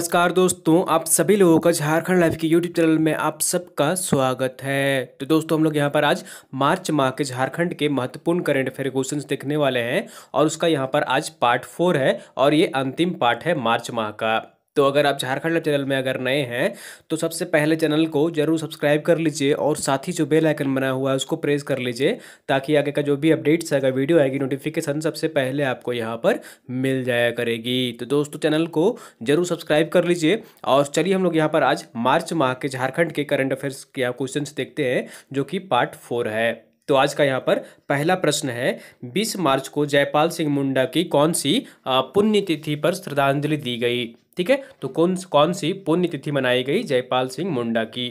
नमस्कार दोस्तों आप सभी लोगों का झारखंड लाइफ के यूट्यूब चैनल में आप सबका स्वागत है तो दोस्तों हम लोग यहाँ पर आज मार्च माह के झारखंड के महत्वपूर्ण करंट अफेयर क्वेश्चन देखने वाले हैं और उसका यहाँ पर आज पार्ट फोर है और ये अंतिम पार्ट है मार्च माह का तो अगर आप झारखंड चैनल में अगर नए हैं तो सबसे पहले चैनल को जरूर सब्सक्राइब कर लीजिए और साथ ही जो बेल आइकन बना हुआ है उसको प्रेस कर लीजिए ताकि आगे का जो भी अपडेट्स आएगा वीडियो आएगी नोटिफिकेशन सबसे पहले आपको यहाँ पर मिल जाया करेगी तो दोस्तों चैनल को जरूर सब्सक्राइब कर लीजिए और चलिए हम लोग यहाँ पर आज मार्च माह के झारखंड के करंट अफेयर्स के क्वेश्चन देखते हैं जो कि पार्ट फोर है तो आज का यहाँ पर पहला प्रश्न है 20 मार्च को जयपाल सिंह मुंडा की कौन सी पुण्यतिथि पर श्रद्धांजलि दी गई ठीक है तो कौन कौन सी पुण्यतिथि मनाई गई जयपाल सिंह मुंडा की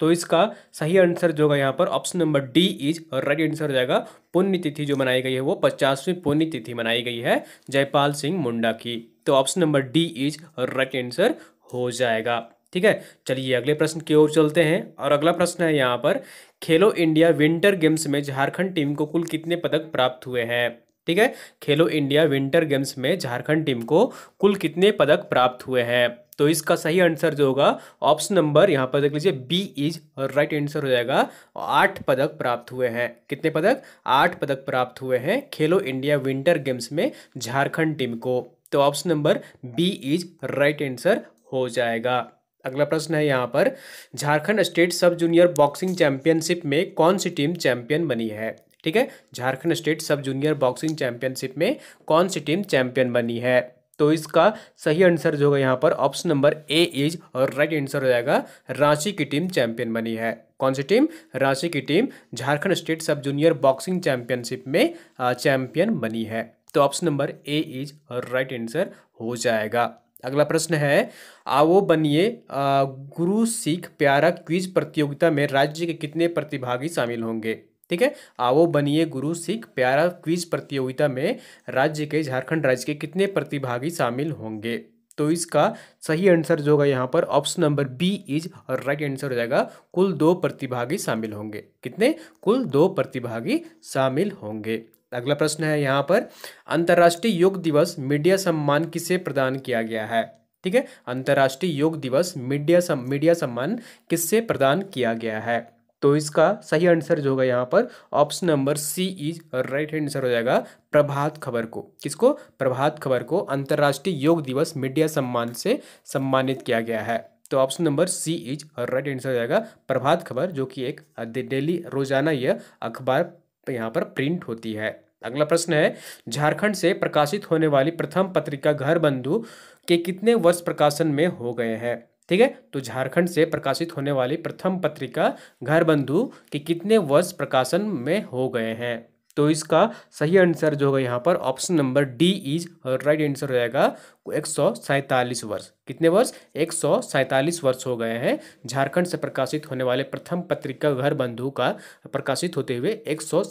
तो इसका सही आंसर जो होगा यहाँ पर option number D is right answer हो जाएगा पुण्यतिथि जो मनाई गई है वो पचासवीं पुण्यतिथि मनाई गई है जयपाल सिंह मुंडा की तो option number D is right answer हो जाएगा ठीक है चलिए अगले प्रश्न की ओर चलते हैं और अगला प्रश्न है यहाँ पर खेलो इंडिया विंटर गेम्स में झारखंड टीम को कुल कितने पदक प्राप्त हुए हैं ठीक है खेलो इंडिया विंटर गेम्स में झारखंड टीम को कुल कितने पदक प्राप्त हुए हैं तो इसका सही आंसर जो होगा ऑप्शन नंबर यहाँ पर देख लीजिए बी इज राइट आंसर हो जाएगा आठ पदक प्राप्त हुए हैं कितने पदक आठ पदक प्राप्त हुए हैं खेलो इंडिया विंटर गेम्स में झारखंड टीम को तो option number B is right answer हो जाएगा अगला प्रश्न है यहाँ पर Jharkhand state sub junior boxing championship में कौन सी टीम चैंपियन बनी है ठीक है Jharkhand state sub junior boxing championship में कौन सी टीम चैंपियन बनी है तो इसका सही आंसर जो होगा यहाँ पर ऑप्शन नंबर ए इज और राइट आंसर हो जाएगा रांची की टीम चैंपियन बनी है कौन सी टीम रांची की team Jharkhand state sub junior boxing championship में चैंपियन बनी है तो ऑप्शन नंबर ए इज और राइट आंसर हो जाएगा अगला प्रश्न है आओ बनिए गुरु सिख प्यारा क्विज प्रतियोगिता में राज्य के कितने प्रतिभागी शामिल होंगे ठीक है आओ बनिए गुरु सिख प्यारा क्विज प्रतियोगिता में राज्य के झारखंड राज्य के कितने प्रतिभागी शामिल होंगे तो इसका सही आंसर जो होगा यहाँ पर ऑप्शन नंबर बी इज और राइट आंसर हो जाएगा कुल दो प्रतिभागी शामिल होंगे कितने कुल दो प्रतिभागी शामिल होंगे अगला प्रश्न है यहाँ पर अंतर्राष्ट्रीय योग दिवस मीडिया सम्मान किसे प्रदान किया गया है ठीक है अंतर्राष्ट्रीय योग दिवस मीडिया सम, मीडिया सम्मान किससे प्रदान किया गया है तो इसका सही आंसर जो होगा यहाँ पर option number C is right answer हो जाएगा प्रभात खबर को किसको प्रभात खबर को अंतर्राष्ट्रीय योग दिवस मीडिया सम्मान से सम्मानित किया गया है तो option number C is right answer हो जाएगा प्रभात खबर जो कि एक डेली रोजाना यह अखबार यहाँ पर प्रिंट होती है अगला प्रश्न है झारखंड से प्रकाशित होने वाली प्रथम पत्रिका घर बंधु के कितने वर्ष प्रकाशन में हो गए हैं ठीक है तो झारखंड से प्रकाशित होने वाली प्रथम पत्रिका बंधु के कितने वर्ष प्रकाशन में हो गए हैं तो इसका सही आंसर जो होगा यहाँ पर option number D is right answer हो जाएगा एक सौ वर्ष कितने वर्ष एक सौ वर्ष हो गए हैं झारखंड से प्रकाशित होने वाले प्रथम पत्रिका घर बंधु का प्रकाशित होते हुए एक सौ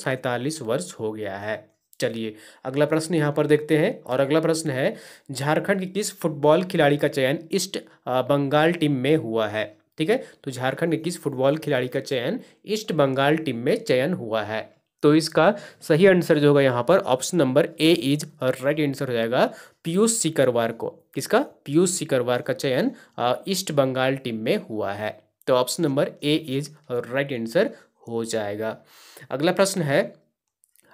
वर्ष हो गया है चलिए अगला प्रश्न यहाँ पर देखते हैं और अगला प्रश्न है झारखंड के किस फुटबॉल खिलाड़ी का चयन ईस्ट बंगाल टीम में हुआ है ठीक है तो झारखंड के किस फुटबॉल खिलाड़ी का चयन ईस्ट बंगाल टीम में चयन हुआ है तो इसका सही आंसर जो होगा यहाँ पर option number A is right answer हो जाएगा पीयूष सिकरवार को किसका पीयूष सिकरवार का चयन ईस्ट बंगाल टीम में हुआ है तो option number A is right answer हो जाएगा अगला प्रश्न है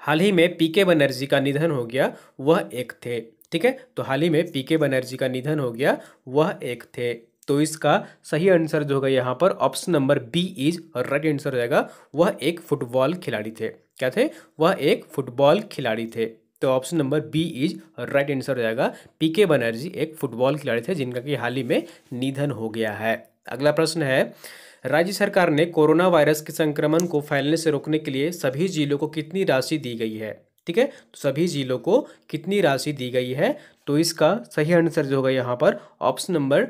हाल ही में पीके बनर्जी का निधन हो गया वह एक थे ठीक है तो हाल ही में पीके बनर्जी का निधन हो गया वह एक थे तो इसका सही आंसर जो होगा यहाँ पर option number B is right answer हो जाएगा वह एक फुटबॉल खिलाड़ी थे क्या थे वह एक फुटबॉल खिलाड़ी थे तो option number B is right answer हो जाएगा पीके बनर्जी एक फुटबॉल खिलाड़ी थे जिनका कि हाल ही में निधन हो गया है अगला प्रश्न है राज्य सरकार ने कोरोना वायरस के संक्रमण को फैलने से रोकने के लिए सभी जिलों को कितनी राशि दी गई है ठीक है तो सभी जिलों को कितनी राशि दी गई है तो इसका सही आंसर जो होगा यहाँ पर option number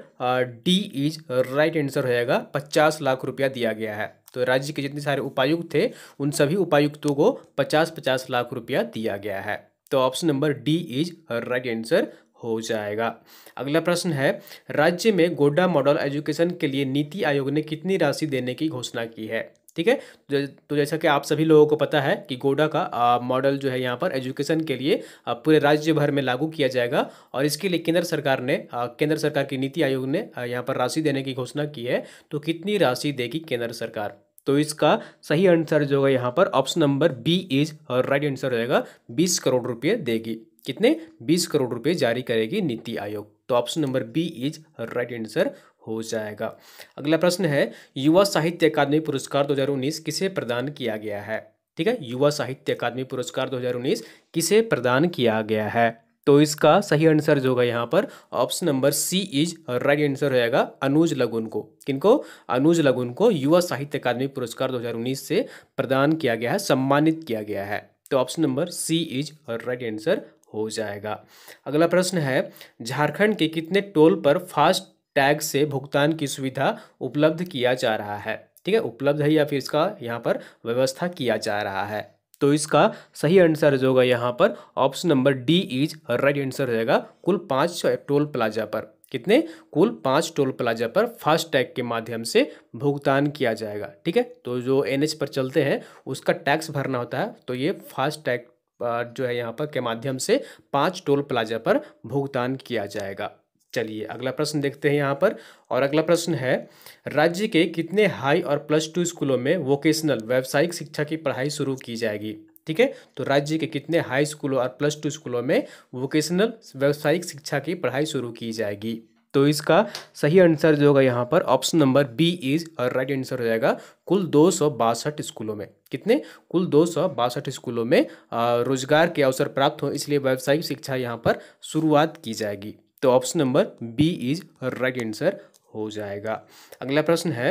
D is right answer हो जाएगा पचास लाख रुपया दिया गया है तो राज्य के जितने सारे उपायुक्त थे उन सभी उपायुक्तों को पचास पचास लाख रुपया दिया गया है तो option number D is right answer हो जाएगा अगला प्रश्न है राज्य में गोड्डा मॉडल एजुकेशन के लिए नीति आयोग ने कितनी राशि देने की घोषणा की है ठीक है तो, तो जैसा कि आप सभी लोगों को पता है कि गोडा का मॉडल जो है यहाँ पर एजुकेशन के लिए पूरे राज्य भर में लागू किया जाएगा और इसके लिए केंद्र सरकार ने केंद्र सरकार की नीति आयोग ने यहाँ पर राशि देने की घोषणा की है तो कितनी राशि देगी केंद्र सरकार तो इसका सही आंसर जो है यहाँ पर ऑप्शन नंबर बी इज और राइट आंसर रहेगा बीस करोड़ रुपये देगी कितने बीस करोड़ रुपए जारी करेगी नीति आयोग तो option number B is right answer हो जाएगा अगला प्रश्न है युवा साहित्य अकादमी पुरस्कार 2019 किसे प्रदान किया गया है ठीक है युवा साहित्य अकादमी पुरस्कार 2019 किसे प्रदान किया गया है तो इसका सही आंसर जो होगा यहाँ पर option number C is right answer होगा अनुज लगुन को किनको अनुज लगुन को युवा साहित्य अकादमी पुरस्कार 2019 से प्रदान किया गया है सम्मानित किया गया है तो option number C is right answer हो जाएगा अगला प्रश्न है झारखंड के कितने टोल पर फास्ट टैग से भुगतान की सुविधा उपलब्ध किया जा रहा है ठीक है उपलब्ध है या फिर इसका यहाँ पर व्यवस्था किया जा रहा है तो इसका सही आंसर जो होगा यहाँ पर option number D is right answer रहेगा कुल पाँच टोल प्लाजा पर कितने कुल पाँच टोल प्लाजा पर फास्ट टैग के माध्यम से भुगतान किया जाएगा ठीक है तो जो एनएच पर चलते हैं उसका टैक्स भरना होता है तो ये फास्ट टैग जो है यहाँ पर के माध्यम से पाँच टोल प्लाजा पर भुगतान किया जाएगा चलिए अगला प्रश्न देखते हैं यहाँ पर और अगला प्रश्न है राज्य के कितने हाई और प्लस टू स्कूलों में वोकेशनल व्यावसायिक शिक्षा की पढ़ाई शुरू की जाएगी ठीक है तो राज्य के कितने हाई स्कूलों और प्लस टू स्कूलों में वोकेशनल व्यावसायिक शिक्षा की पढ़ाई शुरू की जाएगी तो इसका सही आंसर जो होगा यहाँ पर option number B is right answer हो जाएगा कुल दो स्कूलों में कितने कुल दो स्कूलों में रोजगार के अवसर प्राप्त हो इसलिए व्यावसायिक शिक्षा यहाँ पर शुरुआत की जाएगी तो option number B is right answer हो जाएगा अगला प्रश्न है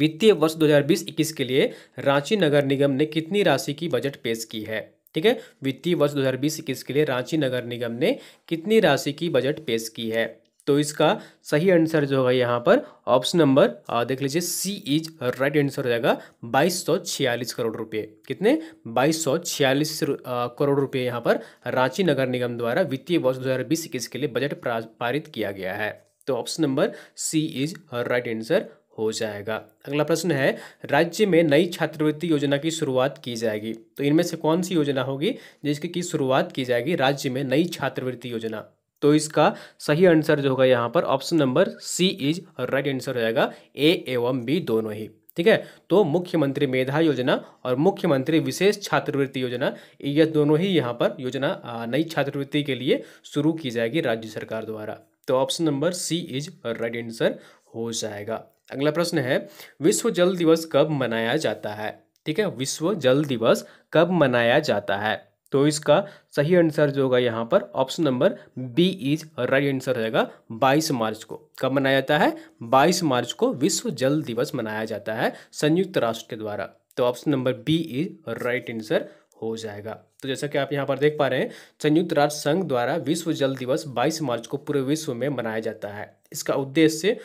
वित्तीय वर्ष 2020-21 के लिए रांची नगर निगम ने कितनी राशि की बजट पेश की है ठीक है वित्तीय वर्ष 2020-21 के लिए रांची नगर निगम ने कितनी राशि की बजट पेश की है तो इसका सही आंसर जो होगा यहाँ पर ऑप्शन नंबर देख लीजिए सी इज राइट आंसर हो जाएगा बाईस सौ छियालीस करोड़ रुपए कितने बाईस सौ छियालीस करोड़ रुपए यहाँ पर रांची नगर निगम द्वारा वित्तीय वर्ष दो हज़ार बीस इक्कीस के लिए बजट पारित किया गया है तो option number C is right answer हो जाएगा अगला प्रश्न है राज्य में नई छात्रवृत्ति योजना की शुरुआत की जाएगी तो इनमें से कौन सी योजना होगी जिसकी की शुरुआत की जाएगी राज्य में नई छात्रवृत्ति योजना तो इसका सही आंसर जो होगा यहाँ पर option number C is right answer हो जाएगा ए एवं बी दोनों ही ठीक है तो मुख्यमंत्री मेधा योजना और मुख्यमंत्री विशेष छात्रवृत्ति योजना ये दोनों ही यहाँ पर योजना नई छात्रवृत्ति के लिए शुरू की जाएगी राज्य सरकार द्वारा तो option number C is right answer हो जाएगा अगला प्रश्न है विश्व जल दिवस कब मनाया जाता है ठीक है विश्व जल दिवस कब मनाया जाता है तो इसका सही आंसर जो होगा यहाँ पर option number B is right answer रहेगा 22 मार्च को कब मनाया जाता है 22 मार्च को विश्व जल दिवस मनाया जाता है संयुक्त राष्ट्र के द्वारा तो option number B is right answer हो जाएगा तो जैसा कि आप यहाँ पर देख पा रहे हैं संयुक्त राष्ट्र संघ द्वारा विश्व जल दिवस 22 मार्च को पूरे विश्व में मनाया जाता है इसका उद्देश्य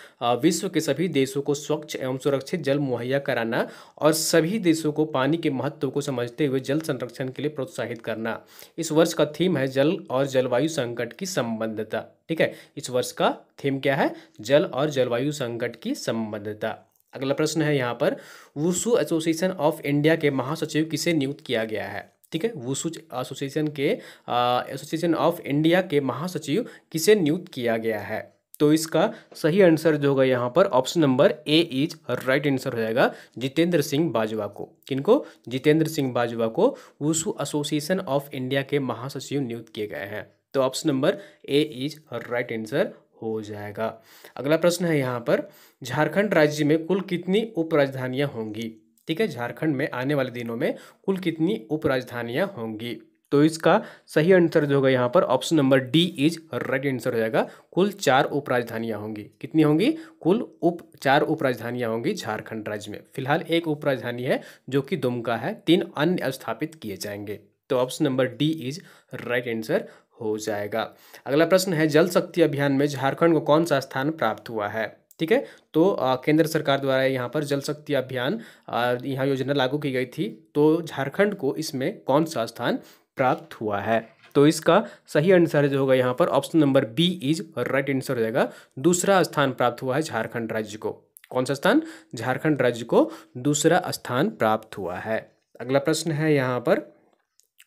विश्व के सभी देशों को स्वच्छ एवं सुरक्षित जल मुहैया कराना और सभी देशों को पानी के महत्व को समझते हुए जल संरक्षण के लिए प्रोत्साहित करना इस वर्ष का थीम है जल और जलवायु संकट की संबद्धता ठीक है इस वर्ष का थीम क्या है जल और जलवायु संकट की संबद्धता अगला प्रश्न है यहाँ पर वुसू एसोसिएशन ऑफ इंडिया के महासचिव किसे नियुक्त किया गया है ठीक है सूच एसोसिएशन के एसोसिएशन ऑफ इंडिया के महासचिव किसे नियुक्त किया गया है तो इसका सही आंसर जो होगा यहाँ पर option number A is right answer हो जाएगा जितेंद्र सिंह बाजवा को किनको जितेंद्र सिंह बाजवा को वुसु एसोसिएशन ऑफ इंडिया के महासचिव नियुक्त किए गए हैं तो option number A is right answer हो जाएगा अगला प्रश्न है यहाँ पर झारखंड राज्य में कुल कितनी उपराजधानियाँ होंगी ठीक है झारखंड में आने वाले दिनों में कुल कितनी उपराजधानियाँ होंगी तो इसका सही आंसर जो होगा यहाँ पर option number D is right answer हो जाएगा कुल चार उपराजधानियाँ होंगी कितनी होंगी कुल उप चार उपराजधानियाँ होंगी झारखंड राज्य में फिलहाल एक उपराजधानी है जो कि दुमका है तीन अन्य स्थापित किए जाएंगे तो option number D is right answer हो जाएगा अगला प्रश्न है जल शक्ति अभियान में झारखंड को कौन सा स्थान प्राप्त हुआ है ठीक है तो केंद्र सरकार द्वारा यहाँ पर जल शक्ति अभियान यहाँ योजना लागू की गई थी तो झारखंड को इसमें कौन सा स्थान प्राप्त हुआ है तो इसका सही आंसर जो होगा यहाँ पर option number B is right answer हो जाएगा दूसरा स्थान प्राप्त हुआ है झारखंड राज्य को कौन सा स्थान झारखंड राज्य को दूसरा स्थान प्राप्त हुआ है अगला प्रश्न है यहाँ पर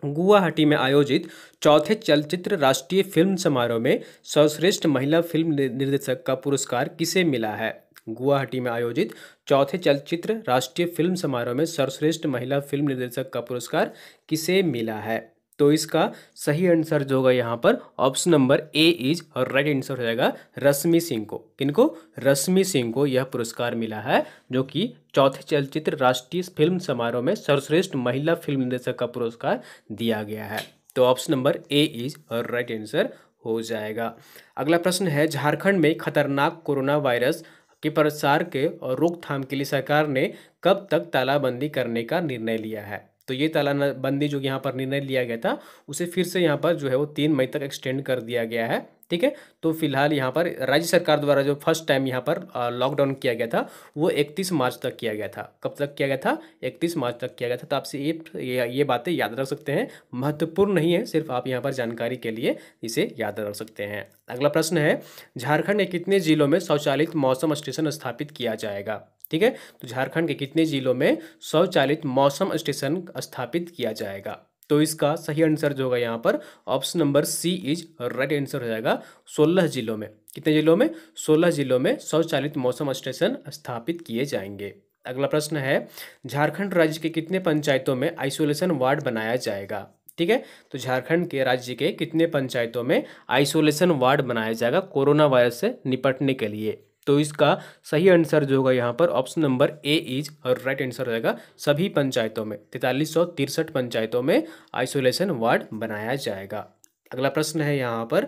गुवाहाटी में आयोजित चौथे चलचित्र राष्ट्रीय फिल्म समारोह में सर्वश्रेष्ठ महिला फिल्म निर्देशक का पुरस्कार किसे मिला है गुवाहाटी में आयोजित चौथे चलचित्र राष्ट्रीय फिल्म समारोह में सर्वश्रेष्ठ महिला फिल्म निर्देशक का पुरस्कार किसे मिला है तो इसका सही आंसर जो होगा यहाँ पर ऑप्शन नंबर ए इज और राइट आंसर हो जाएगा रश्मि सिंह को किनको रश्मि सिंह को यह पुरस्कार मिला है जो कि चौथे चलचित्र राष्ट्रीय फिल्म समारोह में सर्वश्रेष्ठ महिला फिल्म निर्देशक का पुरस्कार दिया गया है तो ऑप्शन नंबर ए इज और राइट आंसर हो जाएगा अगला प्रश्न है झारखंड में खतरनाक कोरोना वायरस के प्रसार के और रोकथाम के लिए सरकार ने कब तक तालाबंदी करने का निर्णय लिया है तो ये तालाबंदी जो यहाँ पर निर्णय लिया गया था उसे फिर से यहाँ पर जो है वो तीन मई तक एक्सटेंड कर दिया गया है ठीक है तो फिलहाल यहाँ पर राज्य सरकार द्वारा जो फर्स्ट टाइम यहाँ पर लॉकडाउन किया गया था वो इकतीस मार्च तक किया गया था कब तक किया गया था इकतीस मार्च तक किया गया था तो आपसे ये ये बातें याद रख सकते हैं महत्वपूर्ण नहीं है सिर्फ आप यहाँ पर जानकारी के लिए इसे याद रख सकते हैं अगला प्रश्न है झारखंड के कितने जिलों में स्वचालित मौसम स्टेशन स्थापित किया जाएगा ठीक है तो झारखंड के कितने जिलों में स्वचालित मौसम स्टेशन स्थापित किया जाएगा तो इसका सही आंसर जो होगा यहाँ पर option number C is right answer हो जाएगा सोलह जिलों में कितने जिलों में सोलह जिलों में स्वचालित मौसम स्टेशन स्थापित किए जाएंगे अगला प्रश्न है झारखंड राज्य के कितने पंचायतों में आइसोलेशन वार्ड बनाया जाएगा ठीक है तो झारखंड के राज्य के कितने पंचायतों में आइसोलेशन वार्ड बनाया जाएगा कोरोना वायरस से निपटने के लिए तो इसका सही आंसर जो होगा यहाँ पर ऑप्शन नंबर ए इज और राइट आंसर रहेगा सभी पंचायतों में तैतालीस पंचायतों में आइसोलेशन वार्ड बनाया जाएगा अगला प्रश्न है यहाँ पर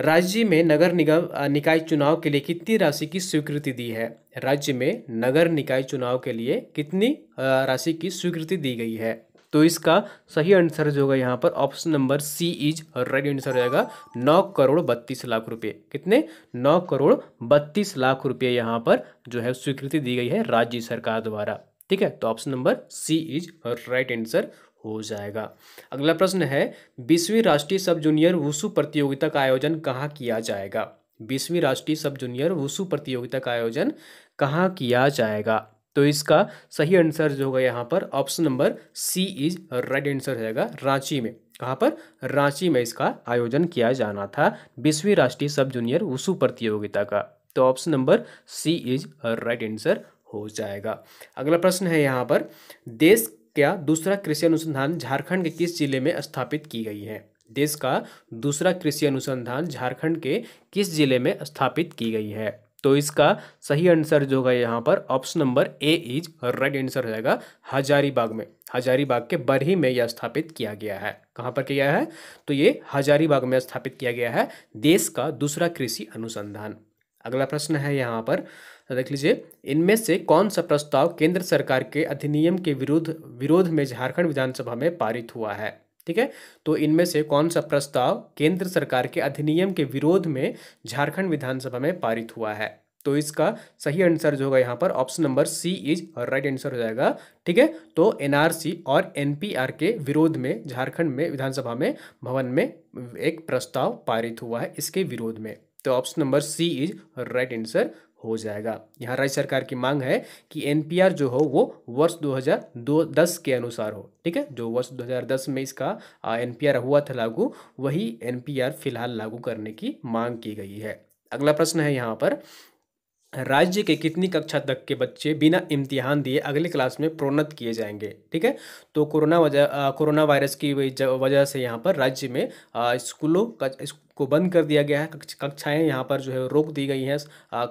राज्य में नगर निगम निकाय चुनाव के लिए कितनी राशि की स्वीकृति दी है राज्य में नगर निकाय चुनाव के लिए कितनी राशि की स्वीकृति दी गई है तो इसका सही आंसर जो होगा यहाँ पर option number C is right answer हो जाएगा नौ करोड़ बत्तीस लाख रुपए कितने नौ करोड़ बत्तीस लाख रुपए यहाँ पर जो है स्वीकृति दी गई है राज्य सरकार द्वारा ठीक है तो option number C is right answer हो जाएगा अगला प्रश्न है बीसवीं राष्ट्रीय सब जूनियर वुसु प्रतियोगिता का आयोजन कहाँ किया जाएगा बीसवीं राष्ट्रीय सब जूनियर वुसु प्रतियोगिता का आयोजन कहाँ किया जाएगा तो इसका सही आंसर जो होगा यहाँ पर option number C is right answer हो जाएगा रांची में कहाँ पर रांची में इसका आयोजन किया जाना था बीसवीं राष्ट्रीय सब जूनियर वसु प्रतियोगिता का तो option number C is right answer हो जाएगा अगला प्रश्न है यहाँ पर देश का दूसरा कृषि अनुसंधान झारखंड के किस जिले में स्थापित की गई है देश का दूसरा कृषि अनुसंधान झारखंड के किस जिले में स्थापित की गई है तो इसका सही आंसर जो होगा यहाँ पर option number A is right answer हो जाएगा हजारीबाग में हजारीबाग के बरही में यह स्थापित किया गया है कहाँ पर किया है तो ये हजारीबाग में स्थापित किया गया है देश का दूसरा कृषि अनुसंधान अगला प्रश्न है यहाँ पर तो देख लीजिए इनमें से कौन सा प्रस्ताव केंद्र सरकार के अधिनियम के विरुद्ध विरोध में झारखंड विधानसभा में पारित हुआ है ठीक है तो इनमें से कौन सा प्रस्ताव केंद्र सरकार के अधिनियम के विरोध में झारखंड विधानसभा में पारित हुआ है तो इसका सही आंसर जो होगा यहाँ पर option number C is right answer हो जाएगा ठीक है तो एनआरसी और एनपीआर के विरोध में झारखंड में विधानसभा में भवन में एक प्रस्ताव पारित हुआ है इसके विरोध में तो option number C is right answer हो जाएगा यहाँ राज्य सरकार की मांग है कि एनपीआर जो हो वो वर्ष 2010 के अनुसार हो ठीक है जो वर्ष 2010 में इसका एनपीआर हुआ था लागू वही एनपीआर फिलहाल लागू करने की मांग की गई है अगला प्रश्न है यहाँ पर राज्य के कितनी कक्षा तक के बच्चे बिना इम्तिहान दिए अगले क्लास में प्रोन्नत किए जाएंगे ठीक है तो कोरोना वजह कोरोना वायरस की वजह से यहाँ पर राज्य में स्कूलों का को बंद कर दिया गया है कक्षाएं यहाँ पर जो है रोक दी गई हैं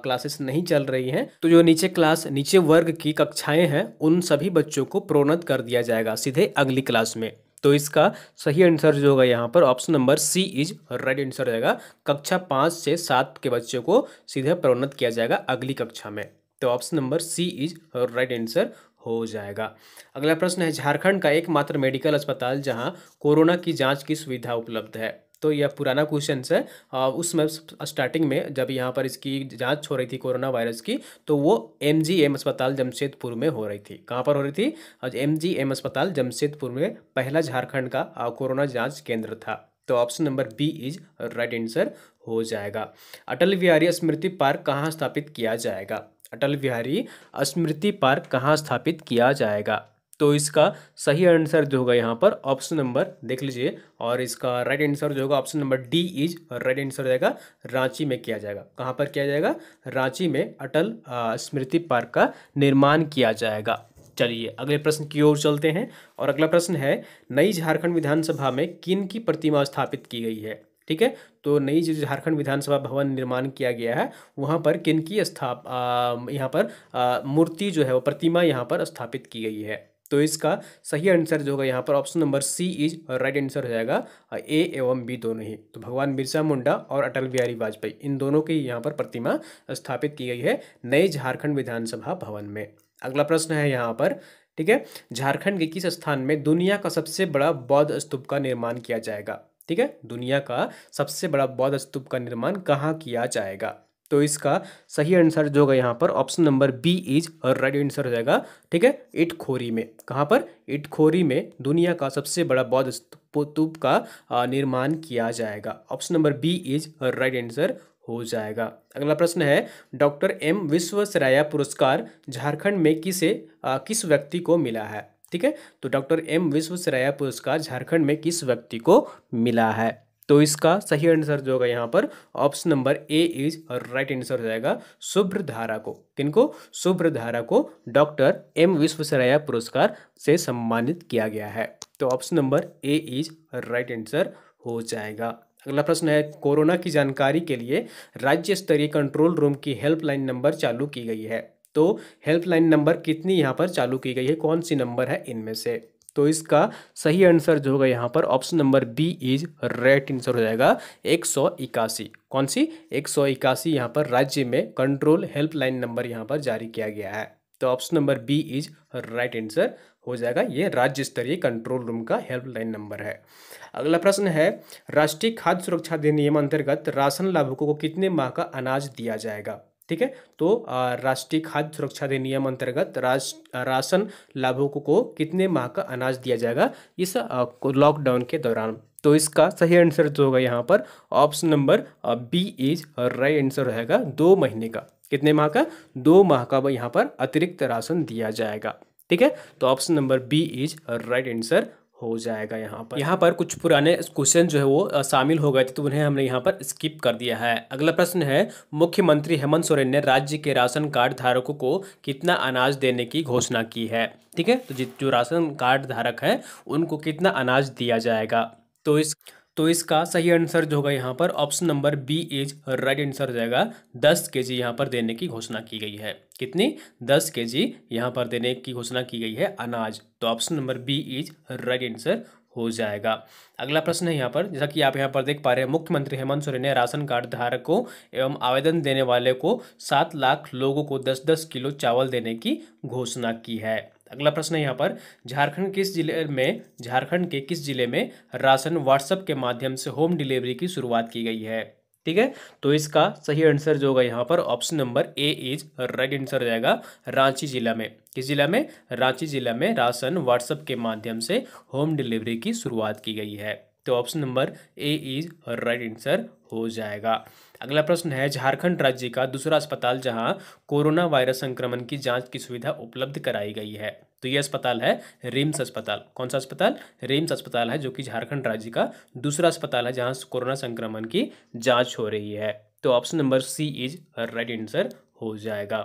क्लासेस नहीं चल रही हैं तो जो नीचे क्लास नीचे वर्ग की कक्षाएं हैं उन सभी बच्चों को प्रोन्नत कर दिया जाएगा सीधे अगली क्लास में तो इसका सही आंसर जो होगा यहाँ पर option number C is right answer रहेगा कक्षा पाँच से सात के बच्चों को सीधे प्रोन्नत किया जाएगा अगली कक्षा में तो option number C is right answer हो जाएगा अगला प्रश्न है झारखंड का एकमात्र मेडिकल अस्पताल जहाँ कोरोना की जांच की सुविधा उपलब्ध है तो यह पुराना क्वेश्चन है उसमें स्टार्टिंग में जब यहाँ पर इसकी जाँच हो रही थी कोरोना वायरस की तो वो एम जी एम अस्पताल जमशेदपुर में हो रही थी कहाँ पर हो रही थी एम जी एम अस्पताल जमशेदपुर में पहला झारखंड का कोरोना जाँच केंद्र था तो option number B is right answer हो जाएगा अटल बिहारी स्मृति पार्क कहाँ स्थापित किया जाएगा अटल बिहारी स्मृति पार्क कहाँ स्थापित किया जाएगा तो इसका सही आंसर जो होगा यहाँ पर ऑप्शन नंबर देख लीजिए और इसका राइट आंसर जो होगा option number D is right answer जाएगा रांची में किया जाएगा कहाँ पर किया जाएगा रांची में अटल स्मृति पार्क का निर्माण किया जाएगा चलिए अगले प्रश्न की ओर चलते हैं और अगला प्रश्न है नई झारखंड विधानसभा में किन की प्रतिमा स्थापित की गई है ठीक है तो नई जो झारखंड विधानसभा भवन निर्माण किया गया है वहाँ पर किन की स्थाप यहाँ पर मूर्ति जो है वो प्रतिमा यहाँ पर स्थापित की गई है तो इसका सही आंसर जो होगा यहाँ पर option number C is right answer हो जाएगा ए एवं बी दोनों ही तो भगवान बिरसा मुंडा और अटल बिहारी वाजपेयी इन दोनों की यहाँ पर प्रतिमा स्थापित की गई है नए झारखंड विधानसभा भवन में अगला प्रश्न है यहाँ पर ठीक है झारखंड के किस स्थान में दुनिया का सबसे बड़ा बौद्ध स्तूप का निर्माण किया जाएगा ठीक है दुनिया का सबसे बड़ा बौद्ध स्तूप का निर्माण कहाँ किया जाएगा तो इसका सही आंसर जो होगा यहाँ पर option number B is right answer हो जाएगा ठीक है इटखोरी में कहाँ पर इटखोरी में दुनिया का सबसे बड़ा बौद्ध स्तूप का निर्माण किया जाएगा option number B is right answer हो जाएगा अगला प्रश्न है डॉक्टर एम विश्वसराया पुरस्कार झारखंड में किसे आ, किस व्यक्ति को मिला है ठीक है तो डॉक्टर एम विश्वसराया पुरस्कार झारखंड में किस व्यक्ति को मिला है तो इसका सही आंसर जो होगा यहाँ पर option number A is right answer हो जाएगा शुभ्र धारा को किनको शुभ्र धारा को डॉक्टर एम विश्वसराया पुरस्कार से सम्मानित किया गया है तो option number A is right answer हो जाएगा अगला प्रश्न है कोरोना की जानकारी के लिए राज्य स्तरीय कंट्रोल रूम की हेल्पलाइन नंबर चालू की गई है तो हेल्पलाइन नंबर कितनी यहाँ पर चालू की गई है कौन सी नंबर है इनमें से तो इसका सही आंसर जो होगा यहाँ पर option number B is right answer हो जाएगा एक सौ इक्यासी कौन सी एक सौ इक्यासी यहाँ पर राज्य में कंट्रोल हेल्पलाइन नंबर यहाँ पर जारी किया गया है तो option number B is right answer हो जाएगा ये राज्य स्तरीय कंट्रोल रूम का हेल्पलाइन नंबर है अगला प्रश्न है राष्ट्रीय खाद्य सुरक्षा अधिनियम अंतर्गत राशन लाभुकों को कितने माह का अनाज दिया जाएगा ठीक है तो राष्ट्रीय खाद्य सुरक्षा अधिनियम अंतर्गत राशन लाभुकों को कितने माह का अनाज दिया जाएगा इस लॉकडाउन के दौरान तो इसका सही आंसर जो होगा यहाँ पर option number B is right answer रहेगा दो महीने का कितने माह का दो माह का यहाँ पर अतिरिक्त राशन दिया जाएगा ठीक है तो option number B is right answer हो जाएगा यहाँ पर यहाँ पर कुछ पुराने क्वेश्चन जो है वो शामिल हो गए थे तो उन्हें हमने यहाँ पर स्किप कर दिया है अगला प्रश्न है मुख्यमंत्री हेमंत सोरेन ने राज्य के राशन कार्ड धारकों को कितना अनाज देने की घोषणा की है ठीक है तो जो राशन कार्ड धारक है उनको कितना अनाज दिया जाएगा तो इस तो इसका सही आंसर जो होगा यहाँ पर option number B is right answer हो जाएगा दस के जी यहाँ पर देने की घोषणा की गई है कितनी दस के जी यहाँ पर देने की घोषणा की गई है अनाज तो option number B is right answer हो जाएगा अगला प्रश्न है यहाँ पर जैसा कि आप यहाँ पर देख पा रहे हैं मुख्यमंत्री हेमंत सोरेन ने राशन कार्ड धारकों एवं आवेदन देने वाले को सात लाख लोगों को दस दस किलो चावल देने की घोषणा की है अगला प्रश्न यहाँ पर झारखंड किस जिले में झारखंड के किस जिले में राशन व्हाट्सएप के माध्यम से होम डिलीवरी की शुरुआत की गई है ठीक है तो इसका सही आंसर जो होगा यहाँ पर option number A is right answer जाएगा रांची जिला में किस जिला में रांची जिला में राशन व्हाट्सएप के माध्यम से होम डिलीवरी की शुरुआत की गई है तो option number A is right answer हो जाएगा अगला प्रश्न है झारखंड राज्य का दूसरा अस्पताल जहां कोरोना वायरस संक्रमण की जांच की सुविधा उपलब्ध कराई गई है तो ये अस्पताल है रिम्स अस्पताल कौन सा अस्पताल रिम्स अस्पताल है जो कि झारखंड राज्य का दूसरा अस्पताल है जहाँ कोरोना संक्रमण की जाँच हो रही है तो option number C is right answer हो जाएगा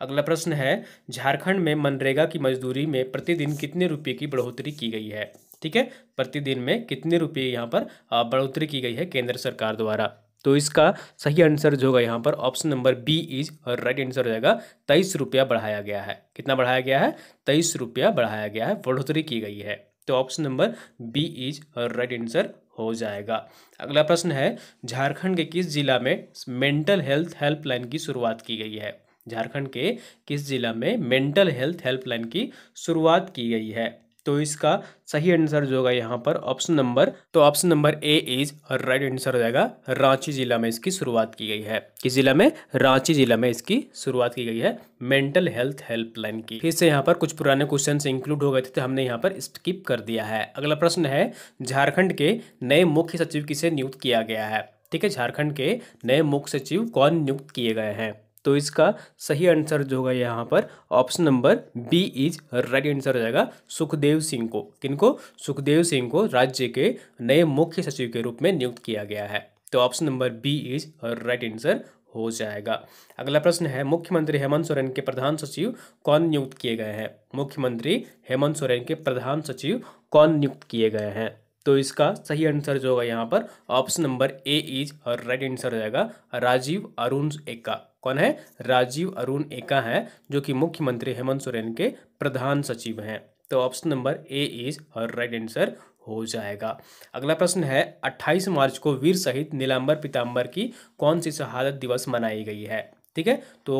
अगला प्रश्न है झारखंड में मनरेगा की मजदूरी में प्रतिदिन कितने रुपये की बढ़ोतरी की गई है ठीक है प्रतिदिन में कितने रुपये यहाँ पर बढ़ोतरी की गई है केंद्र सरकार द्वारा तो इसका सही आंसर जो होगा यहाँ पर ऑप्शन नंबर बी इज और राइट आंसर हो जाएगा तेईस रुपया बढ़ाया गया है कितना बढ़ाया गया है तेईस रुपया बढ़ाया गया है बढ़ोतरी की गई है तो ऑप्शन नंबर बी इज और राइट आंसर हो जाएगा अगला प्रश्न है झारखंड के किस जिला में मेंटल हेल्थ हेल्पलाइन की शुरुआत की गई है झारखंड के किस जिला में मेंटल हेल्थ हेल्पलाइन की शुरुआत की गई है तो इसका सही आंसर जो होगा यहाँ पर ऑप्शन नंबर तो option number A is right answer हो जाएगा रांची जिला में इसकी शुरुआत की गई है किस जिला में रांची जिला में इसकी शुरुआत की गई है मेंटल हेल्थ हेल्पलाइन की फिर से यहाँ पर कुछ पुराने क्वेश्चन इंक्लूड हो गए थे तो हमने यहाँ पर स्किप कर दिया है अगला प्रश्न है झारखंड के नए मुख्य सचिव किसे नियुक्त किया गया है ठीक है झारखंड के नए मुख्य सचिव कौन नियुक्त किए गए हैं तो इसका सही आंसर जो होगा यहाँ पर option number B is right answer हो जाएगा सुखदेव सिंह को किनको सुखदेव सिंह को राज्य के नए मुख्य सचिव के रूप में नियुक्त किया गया है तो option number B is right answer हो जाएगा अगला प्रश्न है मुख्यमंत्री हेमंत सोरेन के प्रधान सचिव कौन नियुक्त किए गए हैं मुख्यमंत्री हेमंत सोरेन के प्रधान सचिव कौन नियुक्त किए गए हैं तो इसका सही आंसर जो होगा यहाँ पर ऑप्शन नंबर ए इज और राइट आंसर हो जाएगा राजीव अरुण एक्का कौन है राजीव अरुण एक्का है जो कि मुख्यमंत्री हेमंत सोरेन के प्रधान सचिव हैं तो ऑप्शन नंबर ए इज और राइट आंसर हो जाएगा अगला प्रश्न है 28 मार्च को वीर शहीद नीलांबर पीताम्बर की कौन सी शहादत दिवस मनाई गई है ठीक है तो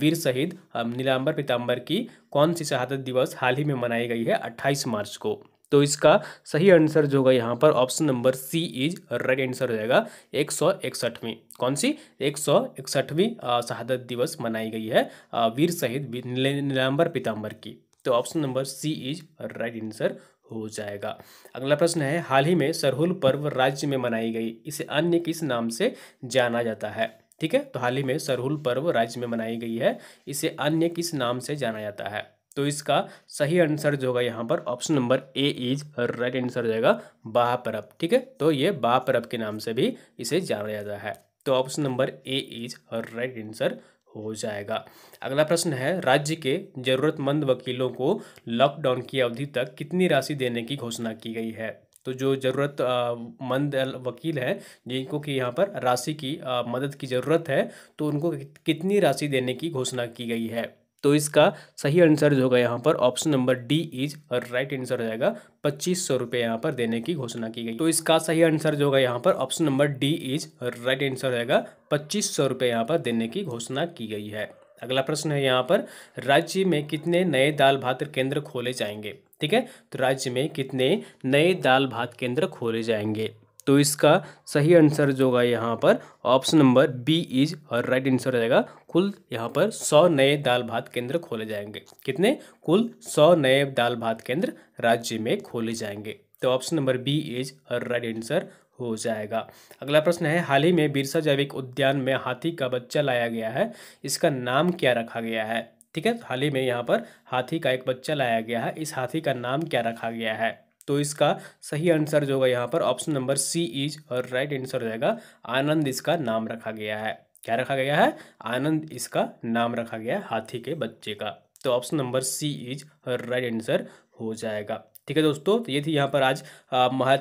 वीर शहीद नीलांबर पीताम्बर की कौन सी शहादत दिवस हाल ही में मनाई गई है 28 मार्च को तो इसका सही आंसर जो होगा यहाँ पर option number C is right answer हो जाएगा एक सौ इकसठवीं कौन सी एक सौ इकसठवीं शहादत दिवस मनाई गई है वीर शहीद नीलाम्बर पीताम्बर की तो option number C is right answer हो जाएगा अगला प्रश्न है हाल ही में सरहुल पर्व राज्य में मनाई गई इसे अन्य किस नाम से जाना जाता है ठीक है तो हाल ही में सरहुल पर्व राज्य में मनाई गई है इसे अन्य किस नाम से जाना जाता है तो इसका सही आंसर जो होगा यहाँ पर option number A is right answer जाएगा बाह परब ठीक है तो ये बाह परब के नाम से भी इसे जाना जाता है तो option number A is right answer हो जाएगा अगला प्रश्न है राज्य के जरूरतमंद वकीलों को लॉकडाउन की अवधि तक कितनी राशि देने की घोषणा की गई है तो जो ज़रूरतमंद वकील हैं जिनको कि यहाँ पर राशि की मदद की ज़रूरत है तो उनको कितनी राशि देने की घोषणा की गई है तो इसका सही आंसर जो होगा यहाँ पर option number D is right answer हो जाएगा पच्चीस सौ रुपये यहाँ पर देने की घोषणा की गई तो इसका सही आंसर जो होगा यहाँ पर option number D is right answer जाएगा पच्चीस सौ रुपये यहाँ पर देने की घोषणा की गई है अगला प्रश्न है यहाँ पर राज्य में कितने नए दाल भात केंद्र खोले जाएंगे ठीक है तो राज्य में कितने नए दाल भात केंद्र खोले जाएंगे तो इसका सही आंसर जो होगा यहाँ पर ऑप्शन नंबर बी इज और राइट आंसर हो जाएगा कुल यहाँ पर सौ नए दाल भात केंद्र खोले जाएंगे कितने कुल सौ नए दाल भात केंद्र राज्य में खोले जाएंगे तो ऑप्शन नंबर बी इज और राइट आंसर हो जाएगा अगला प्रश्न है हाल ही में बिरसा जैविक उद्यान में हाथी का बच्चा लाया गया है इसका नाम क्या रखा गया है ठीक है हाल ही में यहाँ पर हाथी का एक बच्चा लाया गया है इस हाथी का नाम क्या रखा गया है तो इसका सही आंसर जो होगा यहाँ पर ऑप्शन नंबर सी इज और राइट आंसर हो जाएगा आनंद इसका नाम रखा गया है क्या रखा गया है आनंद इसका नाम रखा गया है हाथी के बच्चे का तो option number C is right answer हो जाएगा ठीक है दोस्तों तो ये थी यहाँ पर आज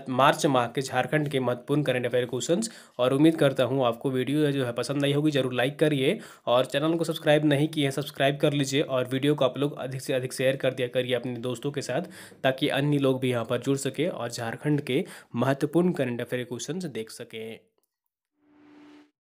मार्च माह के झारखंड के महत्वपूर्ण करेंट अफेयर क्वेश्चन और उम्मीद करता हूँ आपको वीडियो जो है पसंद आई होगी जरूर लाइक करिए और चैनल को सब्सक्राइब नहीं किए हैं सब्सक्राइब कर लीजिए और वीडियो को आप लोग अधिक से अधिक शेयर कर दिया करिए अपने दोस्तों के साथ ताकि अन्य लोग भी यहाँ पर जुड़ सकें और झारखंड के महत्वपूर्ण करेंट अफेयर क्वेश्चन देख सकें